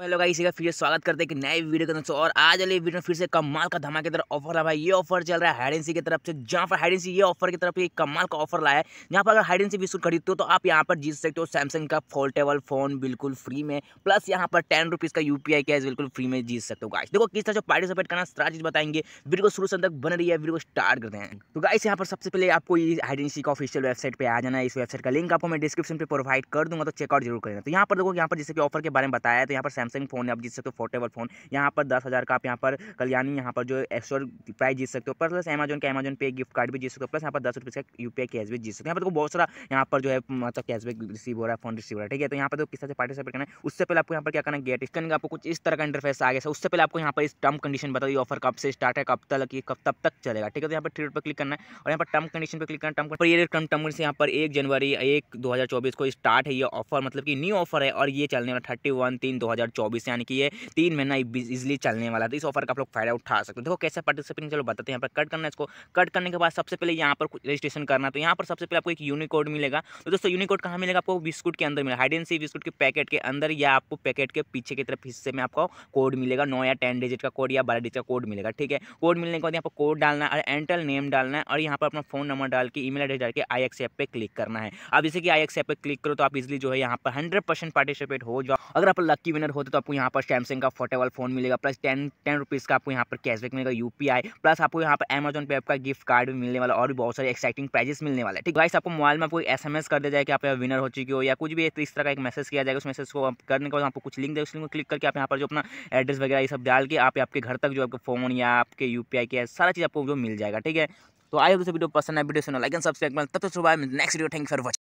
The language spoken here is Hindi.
हेलो गाइस का फिर स्वागत करते हैं कि नए वीडियो के अंदर तो और आज वाले वीडियो में फिर से कमाल का धमाकेदार ऑफर है भाई ये ऑफर चल रहा है हाइडेंसी की तरफ से जहाँ पर हाइडेंसी ये ऑफर की तरफ एक कमाल का ऑफर लाया है जहाँ पर अगर हाइडेंसी बिस्कुट खरीदते हो तो आप यहाँ पर जीत सकते हो सैमसंग का फोल्टेबल फोन बिल्कुल फ्री में प्लस यहाँ पर टेन रुपीज़ का यू पी कैश बिल्कुल फ्री में जीत सकते हो गाइस देखो किस तरह से पार्टिसिपेट करना सारा चीज़ बताएंगे वीडियो को शुरू से तक बन रही है वीडियो स्टार्ट करते हैं तो गाइस यहाँ पर सबसे पहले आपको हाइडेंसी का ऑफिशियल वेबसाइट पर आ जाना है इस वेबसाइट का लिंक आपको मैं डिस्क्रिप्शन पर प्रोवाइड कर दूँगा तो चेकआउट जरूर करना तो यहाँ पर देखो यहाँ पर जैसे कि ऑफर के बारे में बताया तो यहाँ पर सैमसंग फ़ोन है आप जीत सकते हो फोर्टेबल फ़ोन यहाँ पर दस हज़ार का आप यहाँ पर कल्याणी यहाँ पर जो एक्स्ट्रा प्राइस जीत सकते हो प्लस अमेजन के अमेजन पे गिफ्ट कार्ड भी जीत सकते हो प्लस यहाँ पर दस रुपये का यू पी कैशबैक जीत सकते हो यहाँ पर बहुत सारा यहाँ पर जो है मतलब कैशबैक रिसीव हो रहा है फोन रिसीव हो रहा है ठीक है तो यहाँ पर तो किस तरह से पार्टिसिपेट करना है उससे पहले आपको यहाँ पर क्या करना है गेट इसके आपको कुछ इस तरह का इंटरफेस आ गया उससे पहले आपको यहाँ पर इस टर्म कंडीशन बताओ ऑफर कब से स्टार्ट है कब तक कब तब तक चलेगा ठीक है तो यहाँ पर थ्री पर क्लिक करना है और यहाँ पर टर्म कंडीशन पर क्लिक करना टर्म पर ये टर्म टर्म यहाँ पर एक जनवरी एक दो को स्टार्ट है ये ऑफर मतलब कि न्यू ऑफर है और ये चलने वाला थर्टी वन तीन दो हज़ार चौबीस यानी कि ये तीन महीना इजिली चलने वाला था तो इस ऑफर का आप लोग फायदा उठा सकते हो देखो कैसे पार्टिसिपेट चलो बताते हैं यहाँ पर कट करना इसको कट करने के बाद सबसे पहले यहाँ पर रजिस्ट्रेशन करना तो यहाँ पर सबसे पहले आपको एक यूनिकोड मिलेगा तो दोस्तों यूनिकोड कहाँ मिलेगा आपको बिस्कुट के अंदर मिलेगा हाइडेंसी सी बिस्कुट के पैकेट के अंदर या आपको पैकेट के पीछे की तरफ हिस्से में आपको कोड मिलेगा नौ या टेन डिजिट का कोड या बारह डिजिट का कोड मिलेगा ठीक है कोड मिलने के बाद यहाँ पर कोड डालना है और एंटल नेम डालना है और यहाँ पर अपना फोन नंबर डाल के ई एड्रेस डाल के आई एक्स ऐप पर क्लिक करना है अब जैसे कि आई एक्स ऐप पर क्लिक करो तो आप इजिली जो है यहाँ पर हंड्रेड परसेंट पार्टिसिपेट हो जाओ अगर आप लकी विनर हो होते तो आपको यहाँ पर सैमसंग का फोटेबल फोन मिलेगा प्लस टेन टेन रुपीज़ का आपको यहाँ पर कैशबैक मिलेगा यू प्लस आपको यहाँ पर अमेजन पे आपका गिफ्ट कार्ड भी मिलने वाला और भी बहुत सारे एक्साइटिंग प्राइजेस मिलने वाले ठीक गाइस आपको मोबाइल में आपको एस कर दिया जाए कि आप विनर हो चुकी हो या कुछ भी इस तरह का एक मैसेज किया जाएगा उस मैसेज को करने के बाद आपको कुछ लिंक दे उस लिंक को क्लिक करके आप यहाँ पर जो अपना एड्रेस वगैरह ये सब डाल के आप आपके घर तक जो आपका फोन या आपके यू के सारा चीज़ आपको जो मिल जाएगा ठीक है तो आए दोस्तों वीडियो पसंद है वीडियो सुनो लाइक एंड सब्सक्राइब तब तक सुबह next video thank for watching